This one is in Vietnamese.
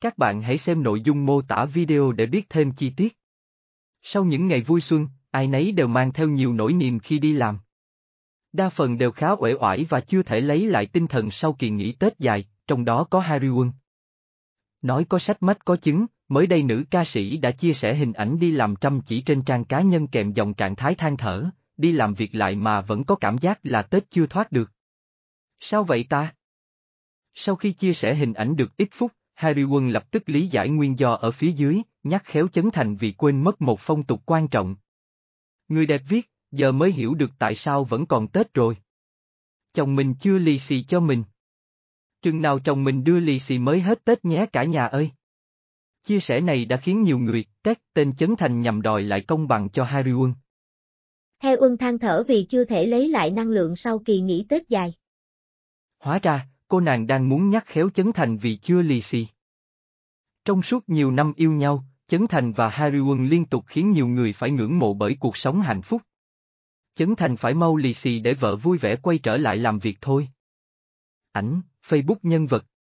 Các bạn hãy xem nội dung mô tả video để biết thêm chi tiết. Sau những ngày vui xuân, ai nấy đều mang theo nhiều nỗi niềm khi đi làm. Đa phần đều khá uể oải và chưa thể lấy lại tinh thần sau kỳ nghỉ Tết dài, trong đó có Harry Won. Nói có sách mách có chứng, mới đây nữ ca sĩ đã chia sẻ hình ảnh đi làm chăm chỉ trên trang cá nhân kèm dòng trạng thái than thở, đi làm việc lại mà vẫn có cảm giác là Tết chưa thoát được. Sao vậy ta? Sau khi chia sẻ hình ảnh được ít phút, Harry Quân lập tức lý giải nguyên do ở phía dưới, nhắc khéo chấn thành vì quên mất một phong tục quan trọng. Người đẹp viết, giờ mới hiểu được tại sao vẫn còn Tết rồi. Chồng mình chưa lì xì cho mình. Chừng nào chồng mình đưa lì xì mới hết Tết nhé cả nhà ơi. Chia sẻ này đã khiến nhiều người, các, tên chấn thành nhằm đòi lại công bằng cho Harry Quân. Heo Quân than thở vì chưa thể lấy lại năng lượng sau kỳ nghỉ Tết dài. Hóa ra, cô nàng đang muốn nhắc khéo Chấn Thành vì chưa lì xì. Trong suốt nhiều năm yêu nhau, Chấn Thành và Harry Won liên tục khiến nhiều người phải ngưỡng mộ bởi cuộc sống hạnh phúc. Chấn Thành phải mau lì xì để vợ vui vẻ quay trở lại làm việc thôi. Ảnh, Facebook nhân vật